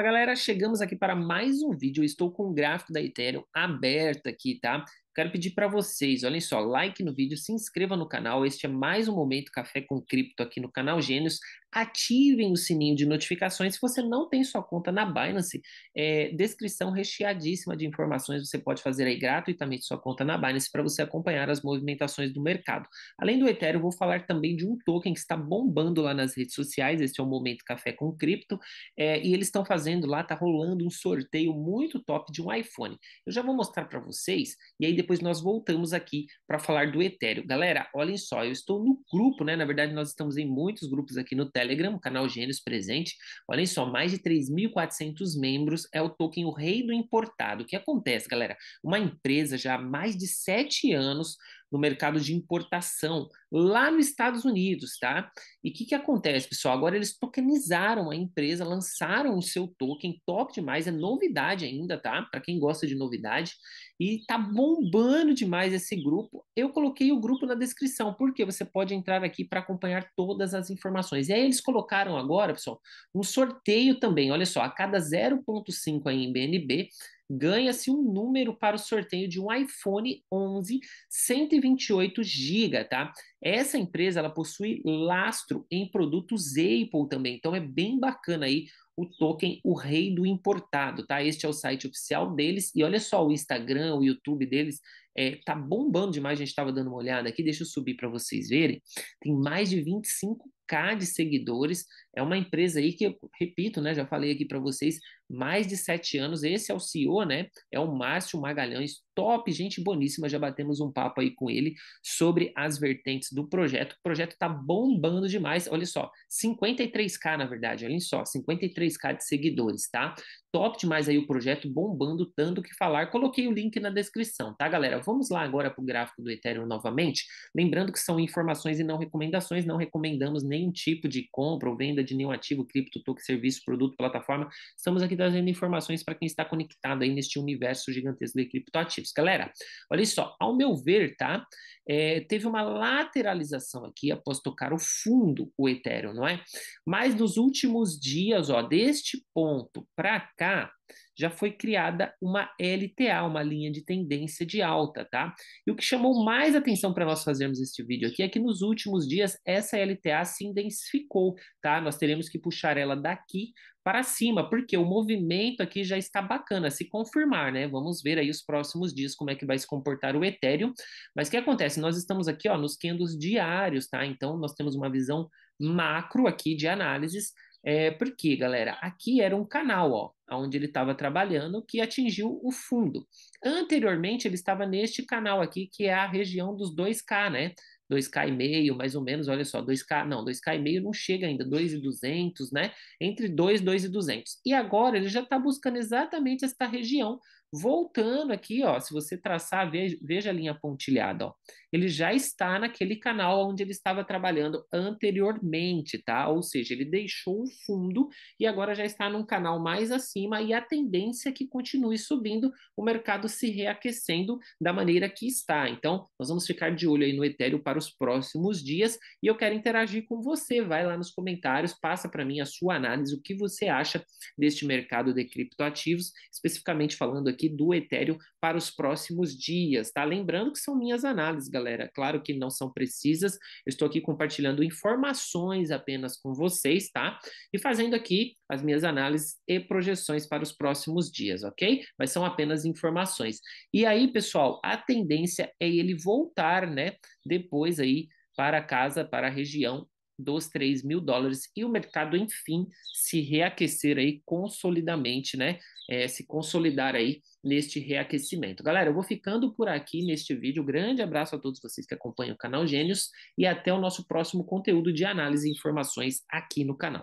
Fala galera, chegamos aqui para mais um vídeo. Eu estou com o gráfico da Ethereum aberto aqui, tá? Quero pedir para vocês, olhem só, like no vídeo, se inscreva no canal. Este é mais um momento Café com Cripto aqui no canal Gênios. Ativem o sininho de notificações. Se você não tem sua conta na Binance, é, descrição recheadíssima de informações. Você pode fazer aí gratuitamente sua conta na Binance para você acompanhar as movimentações do mercado. Além do Ethereum, vou falar também de um token que está bombando lá nas redes sociais. Este é o momento Café com Cripto é, e eles estão fazendo lá, tá rolando um sorteio muito top de um iPhone. Eu já vou mostrar para vocês e aí depois nós voltamos aqui para falar do Ethereum. Galera, olhem só, eu estou no grupo, né? Na verdade, nós estamos em muitos grupos aqui no Telegram, canal Gênios presente. Olhem só, mais de 3.400 membros é o token o rei do importado. O que acontece, galera? Uma empresa já há mais de sete anos no mercado de importação lá nos Estados Unidos, tá? E o que, que acontece, pessoal? Agora eles tokenizaram a empresa, lançaram o seu token, top demais, é novidade ainda, tá? Para quem gosta de novidade, e tá bombando demais esse grupo. Eu coloquei o grupo na descrição, porque você pode entrar aqui para acompanhar todas as informações. E aí eles colocaram agora, pessoal, um sorteio também. Olha só, a cada 0,5 em BNB, ganha-se um número para o sorteio de um iPhone 11 128 GB, tá? Essa empresa ela possui lastro em produtos Apple também, então é bem bacana aí o token O Rei do Importado, tá? Este é o site oficial deles e olha só o Instagram, o YouTube deles é, tá bombando demais. A gente estava dando uma olhada aqui, deixa eu subir para vocês verem. Tem mais de 25 de seguidores. É uma empresa aí que, repito, né, já falei aqui para vocês, mais de sete anos. Esse é o CEO, né? É o Márcio Magalhães, top, gente boníssima. Já batemos um papo aí com ele sobre as vertentes do projeto. O projeto tá bombando demais. Olha só, 53k na verdade, olha só, 53k de seguidores, tá? Top demais aí o projeto, bombando tanto que falar. Coloquei o link na descrição, tá, galera? Vamos lá agora pro gráfico do Ethereum novamente. Lembrando que são informações e não recomendações, não recomendamos nenhum tipo de compra ou venda de nenhum ativo, cripto, token, serviço, produto, plataforma. Estamos aqui trazendo informações para quem está conectado aí neste universo gigantesco de criptoativos. Galera, olha só, ao meu ver, tá? É, teve uma lateralização aqui após tocar o fundo o Ethereum, não é? Mas nos últimos dias, ó, deste ponto para cá, já foi criada uma LTA, uma linha de tendência de alta, tá? E o que chamou mais atenção para nós fazermos este vídeo aqui é que nos últimos dias essa LTA se intensificou, tá? Nós teremos que puxar ela daqui para cima, porque o movimento aqui já está bacana, se confirmar, né? Vamos ver aí os próximos dias como é que vai se comportar o Ethereum. Mas o que acontece? Nós estamos aqui, ó, nos candles diários, tá? Então nós temos uma visão macro aqui de análises é, porque, galera, aqui era um canal, ó, onde ele estava trabalhando, que atingiu o fundo. Anteriormente, ele estava neste canal aqui, que é a região dos 2K, né? 2K e meio, mais ou menos, olha só, 2K, não, 2K e meio não chega ainda, 2,200, né? Entre 2, 2 e 200. E agora ele já está buscando exatamente esta região Voltando aqui, ó, se você traçar, veja, veja a linha pontilhada, ó. Ele já está naquele canal onde ele estava trabalhando anteriormente, tá? Ou seja, ele deixou o fundo e agora já está num canal mais acima e a tendência é que continue subindo, o mercado se reaquecendo da maneira que está. Então, nós vamos ficar de olho aí no Ethereum para os próximos dias e eu quero interagir com você. Vai lá nos comentários, passa para mim a sua análise, o que você acha deste mercado de criptoativos, especificamente falando aqui aqui do Ethereum para os próximos dias, tá? Lembrando que são minhas análises, galera. Claro que não são precisas, eu estou aqui compartilhando informações apenas com vocês, tá? E fazendo aqui as minhas análises e projeções para os próximos dias, ok? Mas são apenas informações. E aí, pessoal, a tendência é ele voltar, né? Depois aí para casa, para a região dos 3 mil dólares e o mercado, enfim, se reaquecer aí consolidamente, né? É, se consolidar aí neste reaquecimento. Galera, eu vou ficando por aqui neste vídeo. Grande abraço a todos vocês que acompanham o canal Gênios e até o nosso próximo conteúdo de análise e informações aqui no canal.